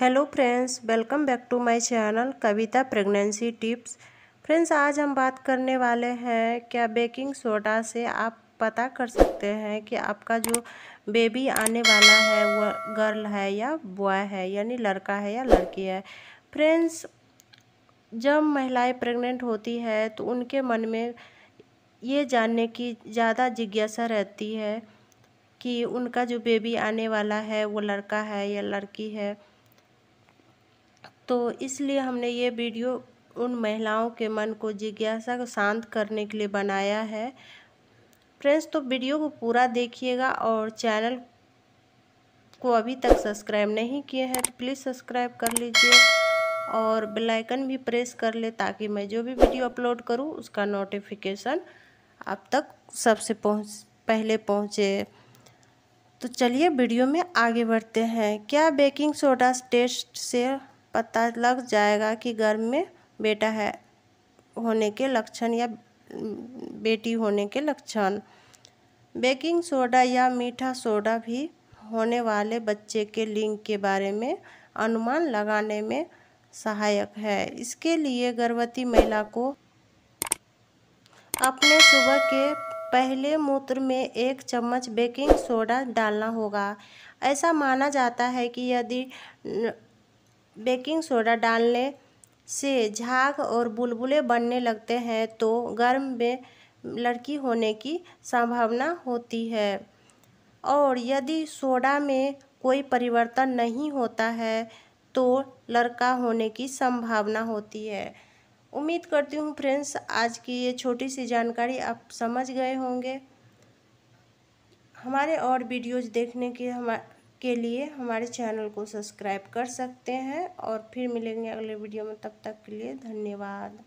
hello friends welcome back to my channel Kavita pregnancy tips friends आज हम बात करने वाले हैं क्या बेकिंग सोडा से आप पता कर सकते हैं कि आपका जो बेबी आने वाला है वह गर्ल है या बॉय है यानी लड़का है या लड़की है फ्रेंड्स जब महिलाएं प्रेग्नेंट होती है तो उनके मन में ये जानने की ज़्यादा जिज्ञासा रहती है कि उनका जो बेबी आने वाला है वो लड़का है या लड़की है तो इसलिए हमने ये वीडियो उन महिलाओं के मन को जिज्ञासा को शांत करने के लिए बनाया है फ्रेंड्स तो वीडियो को पूरा देखिएगा और चैनल को अभी तक सब्सक्राइब नहीं किए हैं तो प्लीज़ सब्सक्राइब कर लीजिए और बेल आइकन भी प्रेस कर ले ताकि मैं जो भी वीडियो अपलोड करूं उसका नोटिफिकेशन आप तक सबसे पहुंच पहले पहुंचे तो चलिए वीडियो में आगे बढ़ते हैं क्या बेकिंग सोडा टेस्ट से पता लग जाएगा कि गर्भ में बेटा है होने के लक्षण या बेटी होने के लक्षण बेकिंग सोडा या मीठा सोडा भी होने वाले बच्चे के लिंग के बारे में अनुमान लगाने में सहायक है इसके लिए गर्भवती महिला को अपने सुबह के पहले मूत्र में एक चम्मच बेकिंग सोडा डालना होगा ऐसा माना जाता है कि यदि बेकिंग सोडा डालने से झाग और बुलबुले बनने लगते हैं तो गर्म में लड़की होने की संभावना होती है और यदि सोडा में कोई परिवर्तन नहीं होता है तो लड़का होने की संभावना होती है उम्मीद करती हूँ फ्रेंड्स आज की ये छोटी सी जानकारी आप समझ गए होंगे हमारे और वीडियोज़ देखने के हमारे के लिए हमारे चैनल को सब्सक्राइब कर सकते हैं और फिर मिलेंगे अगले वीडियो में तब तक के लिए धन्यवाद